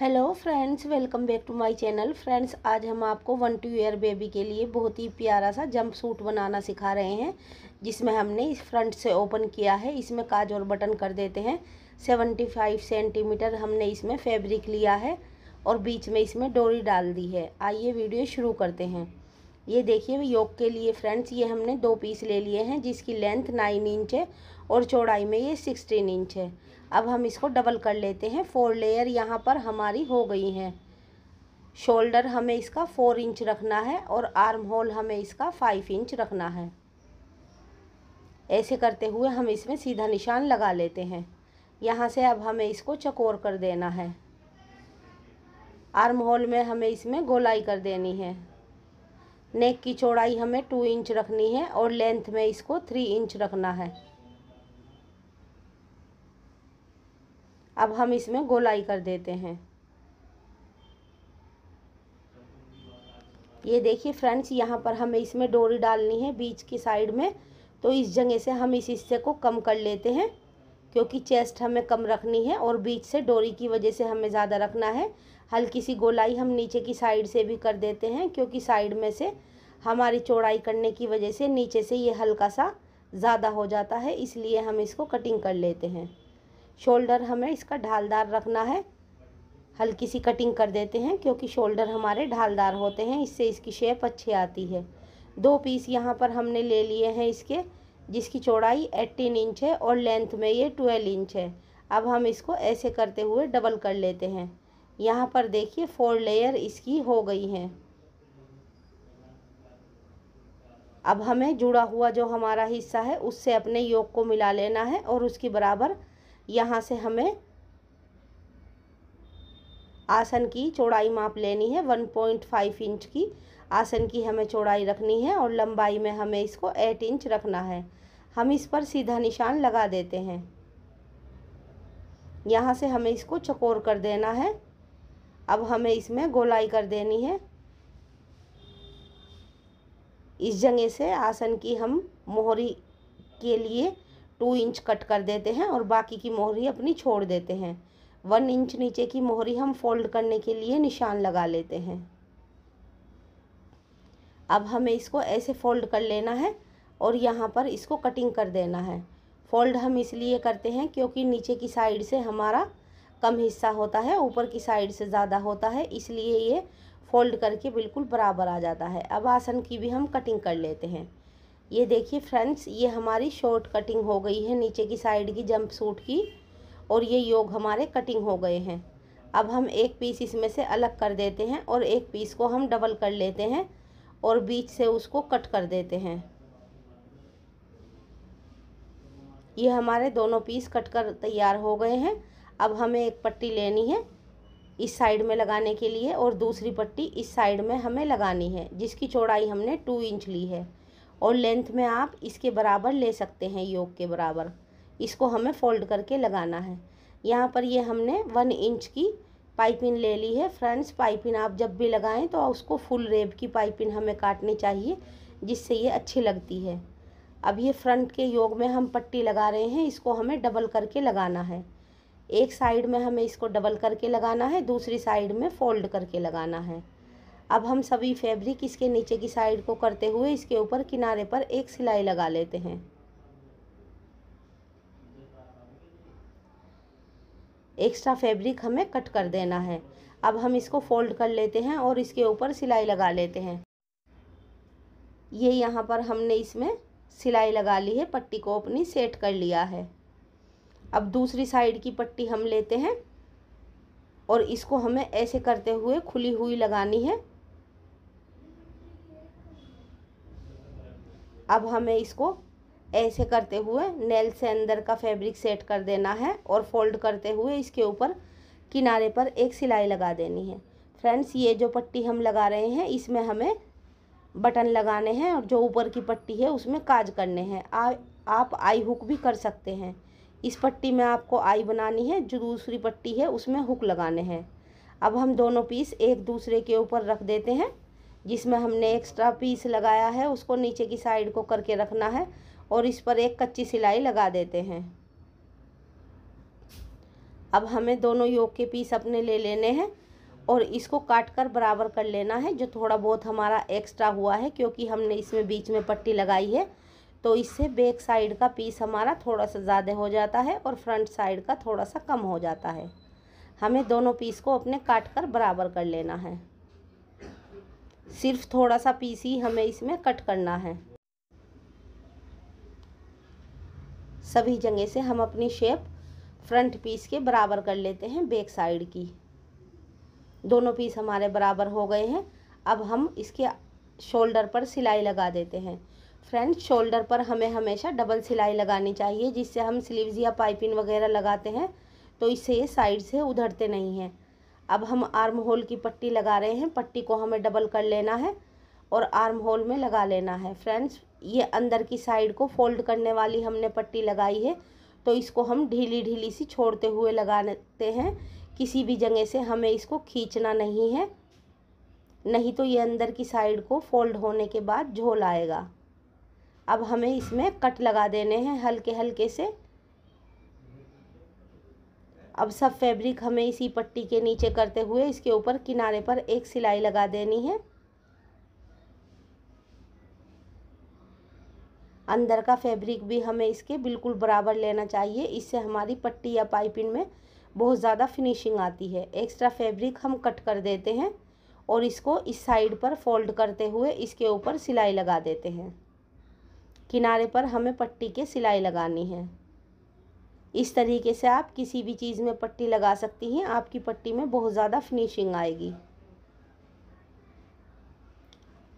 hello friends welcome back to my channel friends आज हम आपको वन टू ईयर बेबी के लिए बहुत ही प्यारा सा जंप सूट बनाना सिखा रहे हैं जिसमें हमने इस फ्रंट से ओपन किया है इसमें काज और बटन कर देते हैं सेवेंटी फाइव सेंटीमीटर हमने इसमें फैब्रिक लिया है और बीच में इसमें डोरी डाल दी है आइए वीडियो शुरू करते हैं ये देखिए योग के लिए फ्रेंड्स ये हमने दो पीस ले लिए हैं जिसकी लेंथ नाइन इंच है और चौड़ाई में ये सिक्सटीन इंच है अब हम इसको डबल कर लेते हैं फोर लेयर यहाँ पर हमारी हो गई हैं शोल्डर हमें इसका फोर इंच रखना है और आर्म होल हमें इसका फाइव इंच रखना है ऐसे करते हुए हम इसमें सीधा निशान लगा लेते हैं यहाँ से अब हमें इसको चकोर कर देना है आर्म होल में हमें इसमें गोलाई कर देनी है नेक की चौड़ाई हमें टू इंच रखनी है और लेंथ में इसको थ्री इंच रखना है अब हम इसमें गोलाई कर देते हैं ये देखिए फ्रेंड्स यहाँ पर हमें इसमें डोरी डालनी है बीच की साइड में तो इस जगह से हम इस हिस्से को कम कर लेते हैं क्योंकि चेस्ट हमें कम रखनी है और बीच से डोरी की वजह से हमें ज़्यादा रखना है हल्की सी गोलाई हम नीचे की साइड से भी कर देते हैं क्योंकि साइड में से हमारी चौड़ाई करने की वजह से नीचे से ये हल्का सा ज़्यादा हो जाता है इसलिए हम इसको कटिंग कर लेते हैं शोल्डर हमें इसका ढालदार रखना है हल्की सी कटिंग कर देते हैं क्योंकि शोल्डर हमारे ढालदार होते हैं इससे इसकी शेप अच्छी आती है दो पीस यहाँ पर हमने ले लिए हैं इसके जिसकी चौड़ाई 18 इंच है और लेंथ में ये 12 इंच है अब हम इसको ऐसे करते हुए डबल कर लेते हैं यहाँ पर देखिए फोर लेयर इसकी हो गई हैं अब हमें जुड़ा हुआ जो हमारा हिस्सा है उससे अपने योग को मिला लेना है और उसकी बराबर यहाँ से हमें आसन की चौड़ाई माप लेनी है 1.5 इंच की आसन की हमें चौड़ाई रखनी है और लंबाई में हमें इसको 8 इंच रखना है हम इस पर सीधा निशान लगा देते हैं यहाँ से हमें इसको चकोर कर देना है अब हमें इसमें गोलाई कर देनी है इस जगह से आसन की हम मोहरी के लिए टू इंच कट कर देते हैं और बाकी की मोहरी अपनी छोड़ देते हैं वन इंच नीचे की मोहरी हम फोल्ड करने के लिए निशान लगा लेते हैं अब हमें इसको ऐसे फोल्ड कर लेना है और यहाँ पर इसको कटिंग कर देना है फोल्ड हम इसलिए करते हैं क्योंकि नीचे की साइड से हमारा कम हिस्सा होता है ऊपर की साइड से ज़्यादा होता है इसलिए ये फोल्ड करके बिल्कुल बराबर आ जाता है अब आसन की भी हम कटिंग कर लेते हैं ये देखिए फ्रेंड्स ये हमारी शॉर्ट कटिंग हो गई है नीचे की साइड की जंप सूट की और ये योग हमारे कटिंग हो गए हैं अब हम एक पीस इसमें से अलग कर देते हैं और एक पीस को हम डबल कर लेते हैं और बीच से उसको कट कर देते हैं ये हमारे दोनों पीस कट कर तैयार हो गए हैं अब हमें एक पट्टी लेनी है इस साइड में लगाने के लिए और दूसरी पट्टी इस साइड में हमें लगानी है जिसकी चौड़ाई हमने टू इंच ली है और लेंथ में आप इसके बराबर ले सकते हैं योग के बराबर इसको हमें फोल्ड करके लगाना है यहाँ पर ये हमने वन इंच की पाइपिन ले ली है फ्रेंड्स पाइपिन आप जब भी लगाएं तो उसको फुल रेब की पाइपिन हमें काटनी चाहिए जिससे ये अच्छी लगती है अब ये फ्रंट के योग में हम पट्टी लगा रहे हैं इसको हमें डबल करके लगाना है एक साइड में हमें इसको डबल करके लगाना है दूसरी साइड में फोल्ड करके लगाना है अब हम सभी फैब्रिक इसके नीचे की साइड को करते हुए इसके ऊपर किनारे पर एक सिलाई लगा लेते हैं एक्स्ट्रा फैब्रिक हमें कट कर देना है अब हम इसको फोल्ड कर लेते हैं और इसके ऊपर सिलाई लगा लेते हैं ये यहाँ पर हमने इसमें सिलाई लगा ली है पट्टी को अपनी सेट कर लिया है अब दूसरी साइड की पट्टी हम लेते हैं और इसको हमें ऐसे करते हुए खुली हुई लगानी है अब हमें इसको ऐसे करते हुए नेल से अंदर का फैब्रिक सेट कर देना है और फोल्ड करते हुए इसके ऊपर किनारे पर एक सिलाई लगा देनी है फ्रेंड्स ये जो पट्टी हम लगा रहे हैं इसमें हमें बटन लगाने हैं और जो ऊपर की पट्टी है उसमें काज करने हैं आ, आप आई हुक भी कर सकते हैं इस पट्टी में आपको आई बनानी है जो दूसरी पट्टी है उसमें हुक लगाने हैं अब हम दोनों पीस एक दूसरे के ऊपर रख देते हैं जिसमें हमने एक्स्ट्रा पीस लगाया है उसको नीचे की साइड को करके रखना है और इस पर एक कच्ची सिलाई लगा देते हैं अब हमें दोनों योग के पीस अपने ले लेने हैं और इसको काट कर बराबर कर लेना है जो थोड़ा बहुत हमारा एक्स्ट्रा हुआ है क्योंकि हमने इसमें बीच में पट्टी लगाई है तो इससे बैक साइड का पीस हमारा थोड़ा सा ज़्यादा हो जाता है और फ्रंट साइड का थोड़ा सा कम हो जाता है हमें दोनों पीस को अपने काट कर बराबर कर लेना है सिर्फ थोड़ा सा पीस ही हमें इसमें कट करना है सभी जगह से हम अपनी शेप फ्रंट पीस के बराबर कर लेते हैं बैक साइड की दोनों पीस हमारे बराबर हो गए हैं अब हम इसके शोल्डर पर सिलाई लगा देते हैं फ्रेंड्स शोल्डर पर हमें हमेशा डबल सिलाई लगानी चाहिए जिससे हम स्लीव्स या पाइपिंग वगैरह लगाते हैं तो इससे ये साइड से उधरते नहीं हैं अब हम आर्म होल की पट्टी लगा रहे हैं पट्टी को हमें डबल कर लेना है और आर्म होल में लगा लेना है फ्रेंड्स ये अंदर की साइड को फोल्ड करने वाली हमने पट्टी लगाई है तो इसको हम ढीली ढीली सी छोड़ते हुए लगाते हैं किसी भी जगह से हमें इसको खींचना नहीं है नहीं तो ये अंदर की साइड को फोल्ड होने के बाद झोल आएगा अब हमें इसमें कट लगा देने हैं हल्के हल्के से अब सब फैब्रिक हमें इसी पट्टी के नीचे करते हुए इसके ऊपर किनारे पर एक सिलाई लगा देनी है अंदर का फैब्रिक भी हमें इसके बिल्कुल बराबर लेना चाहिए इससे हमारी पट्टी या पाइपिंग में बहुत ज़्यादा फिनिशिंग आती है एक्स्ट्रा फैब्रिक हम कट कर देते हैं और इसको इस साइड पर फोल्ड करते हुए इसके ऊपर सिलाई लगा देते हैं किनारे पर हमें पट्टी के सिलाई लगानी है इस तरीके से आप किसी भी चीज़ में पट्टी लगा सकती हैं आपकी पट्टी में बहुत ज़्यादा फिनिशिंग आएगी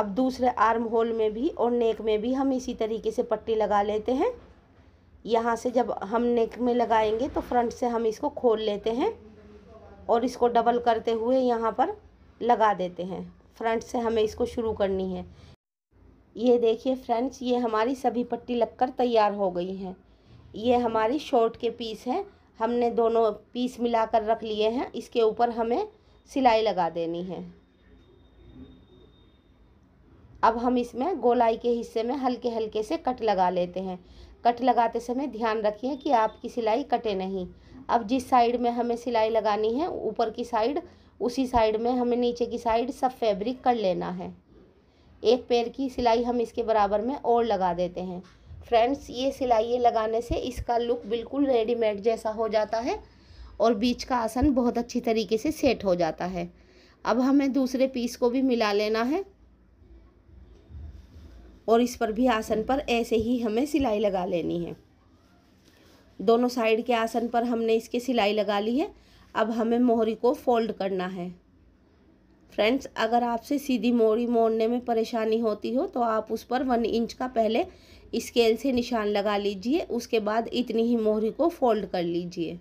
अब दूसरे आर्म होल में भी और नेक में भी हम इसी तरीके से पट्टी लगा लेते हैं यहाँ से जब हम नेक में लगाएंगे तो फ्रंट से हम इसको खोल लेते हैं और इसको डबल करते हुए यहाँ पर लगा देते हैं फ्रंट से हमें इसको शुरू करनी है ये देखिए फ्रेंड्स ये हमारी सभी पट्टी लगकर तैयार हो गई हैं ये हमारी शॉर्ट के पीस हैं हमने दोनों पीस मिलाकर रख लिए हैं इसके ऊपर हमें सिलाई लगा देनी है अब हम इसमें गोलाई के हिस्से में हल्के हल्के से कट लगा लेते हैं कट लगाते समय ध्यान रखिए कि आपकी सिलाई कटे नहीं अब जिस साइड में हमें सिलाई लगानी है ऊपर की साइड उसी साइड में हमें नीचे की साइड सब फैब्रिक कर लेना है एक पैर की सिलाई हम इसके बराबर में और लगा देते हैं फ्रेंड्स ये सिलाई लगाने से इसका लुक बिल्कुल रेडीमेड जैसा हो जाता है और बीच का आसन बहुत अच्छी तरीके से सेट हो जाता है अब हमें दूसरे पीस को भी मिला लेना है और इस पर भी आसन पर ऐसे ही हमें सिलाई लगा लेनी है दोनों साइड के आसन पर हमने इसकी सिलाई लगा ली है अब हमें मोहरी को फोल्ड करना है फ्रेंड्स अगर आपसे सीधी मोहरी मोड़ने में परेशानी होती हो तो आप उस पर वन इंच का पहले स्केल से निशान लगा लीजिए उसके बाद इतनी ही मोहरी को फोल्ड कर लीजिए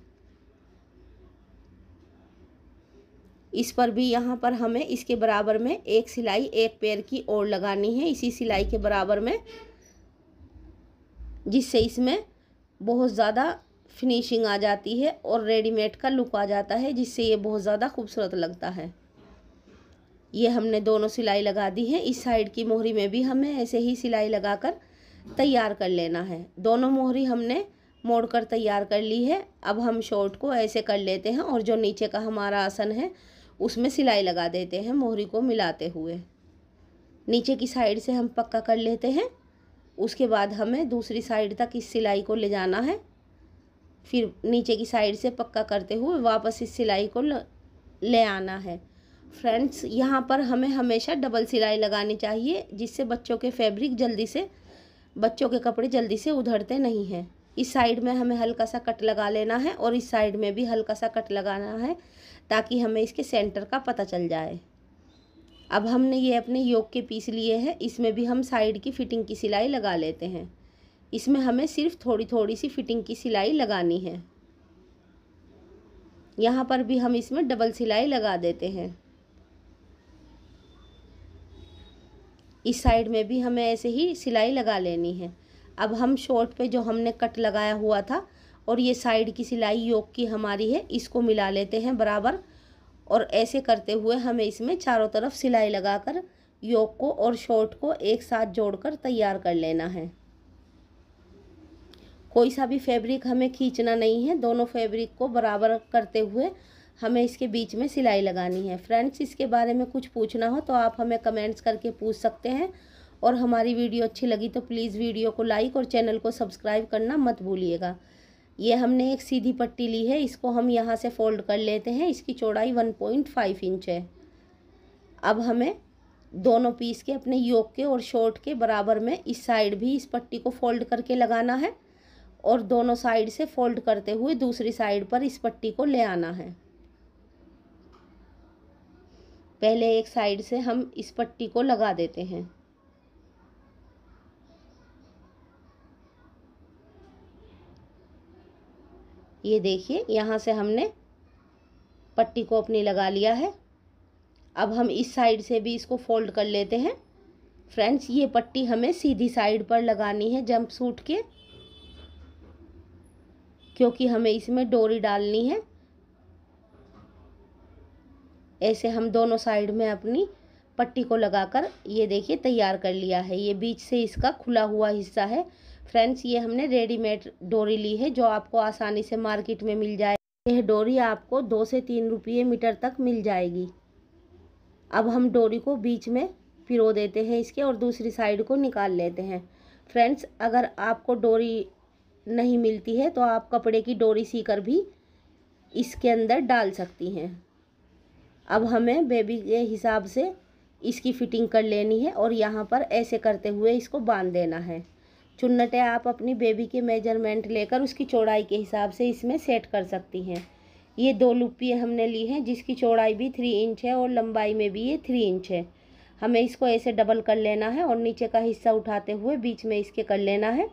इस पर भी यहाँ पर हमें इसके बराबर में एक सिलाई एक पैर की ओर लगानी है इसी सिलाई के बराबर में जिससे इसमें बहुत ज़्यादा फिनिशिंग आ जाती है और रेडीमेड का लुक आ जाता है जिससे ये बहुत ज़्यादा खूबसूरत लगता है ये हमने दोनों सिलाई लगा दी है इस साइड की मोहरी में भी हमें ऐसे ही सिलाई लगाकर तैयार कर लेना है दोनों मोहरी हमने मोड़ कर तैयार कर ली है अब हम शॉर्ट को ऐसे कर लेते हैं और जो नीचे का हमारा आसन है उसमें सिलाई लगा देते हैं मोहरी को मिलाते हुए नीचे की साइड से हम पक्का कर लेते हैं उसके बाद हमें दूसरी साइड तक इस सिलाई को ले जाना है फिर नीचे की साइड से पक्का करते हुए वापस इस सिलाई को ले आना है फ्रेंड्स यहाँ पर हमें हमेशा डबल सिलाई लगानी चाहिए जिससे बच्चों के फैब्रिक जल्दी से बच्चों के कपड़े जल्दी से उधड़ते नहीं हैं इस साइड में हमें हल्का सा कट लगा लेना है और इस साइड में भी हल्का सा कट लगाना है ताकि हमें इसके सेंटर का पता चल जाए अब हमने ये अपने योग के पीस लिए हैं इसमें भी हम साइड की फ़िटिंग की सिलाई लगा लेते हैं इसमें हमें सिर्फ थोड़ी थोड़ी सी फ़िटिंग की सिलाई लगानी है यहाँ पर भी हम इसमें डबल सिलाई लगा देते हैं इस साइड में भी हमें ऐसे ही सिलाई लगा लेनी है अब हम शॉर्ट पे जो हमने कट लगाया हुआ था और ये साइड की सिलाई योग की हमारी है इसको मिला लेते हैं बराबर और ऐसे करते हुए हमें इसमें चारों तरफ सिलाई लगाकर योग को और शॉर्ट को एक साथ जोड़कर तैयार कर लेना है कोई सा भी फैब्रिक हमें खींचना नहीं है दोनों फैब्रिक को बराबर करते हुए हमें इसके बीच में सिलाई लगानी है फ्रेंड्स इसके बारे में कुछ पूछना हो तो आप हमें कमेंट्स करके पूछ सकते हैं और हमारी वीडियो अच्छी लगी तो प्लीज़ वीडियो को लाइक और चैनल को सब्सक्राइब करना मत भूलिएगा ये हमने एक सीधी पट्टी ली है इसको हम यहाँ से फोल्ड कर लेते हैं इसकी चौड़ाई वन पॉइंट फाइव इंच है अब हमें दोनों पीस के अपने योग के और शॉर्ट के बराबर में इस साइड भी इस पट्टी को फोल्ड करके लगाना है और दोनों साइड से फोल्ड करते हुए दूसरी साइड पर इस पट्टी को ले आना है पहले एक साइड से हम इस पट्टी को लगा देते हैं ये देखिए यहाँ से हमने पट्टी को अपनी लगा लिया है अब हम इस साइड से भी इसको फोल्ड कर लेते हैं फ्रेंड्स ये पट्टी हमें सीधी साइड पर लगानी है जंप सूट के क्योंकि हमें इसमें डोरी डालनी है ऐसे हम दोनों साइड में अपनी पट्टी को लगाकर ये देखिए तैयार कर लिया है ये बीच से इसका खुला हुआ हिस्सा है फ्रेंड्स ये हमने रेडीमेड डोरी ली है जो आपको आसानी से मार्केट में मिल जाए यह डोरी आपको दो से तीन रुपये मीटर तक मिल जाएगी अब हम डोरी को बीच में पिरो देते हैं इसके और दूसरी साइड को निकाल लेते हैं फ्रेंड्स अगर आपको डोरी नहीं मिलती है तो आप कपड़े की डोरी सी कर भी इसके अंदर डाल सकती हैं अब हमें बेबी के हिसाब से इसकी फ़िटिंग कर लेनी है और यहाँ पर ऐसे करते हुए इसको बांध देना है चुन्नटे आप अपनी बेबी के मेजरमेंट लेकर उसकी चौड़ाई के हिसाब से इसमें सेट कर सकती हैं ये दो लुप्पी हमने ली हैं जिसकी चौड़ाई भी थ्री इंच है और लंबाई में भी ये थ्री इंच है हमें इसको ऐसे डबल कर लेना है और नीचे का हिस्सा उठाते हुए बीच में इसके कर लेना है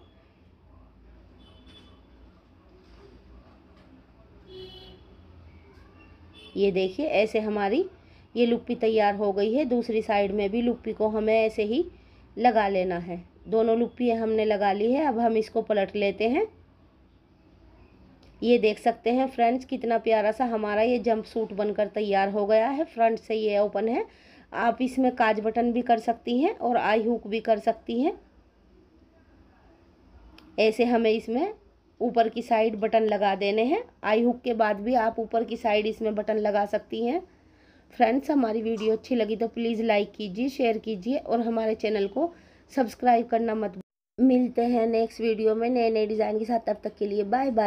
ये देखिए ऐसे हमारी ये लुप्पी तैयार हो गई है दूसरी साइड में भी लुप्पी को हमें ऐसे ही लगा लेना है दोनों भी हमने लगा ली है अब हम इसको पलट लेते हैं ये देख सकते हैं फ्रेंड्स कितना प्यारा सा हमारा ये जंप सूट बनकर तैयार हो गया है फ्रंट से ये ओपन है आप इसमें काज बटन भी कर सकती हैं और आई हुक भी कर सकती हैं ऐसे हमें इसमें ऊपर की साइड बटन लगा देने हैं आई हुक के बाद भी आप ऊपर की साइड इसमें बटन लगा सकती हैं फ्रेंड्स हमारी वीडियो अच्छी लगी तो प्लीज़ लाइक कीजिए शेयर कीजिए और हमारे चैनल को सब्सक्राइब करना मत मिलते हैं नेक्स्ट वीडियो में नए नए डिज़ाइन के साथ तब तक के लिए बाय बाय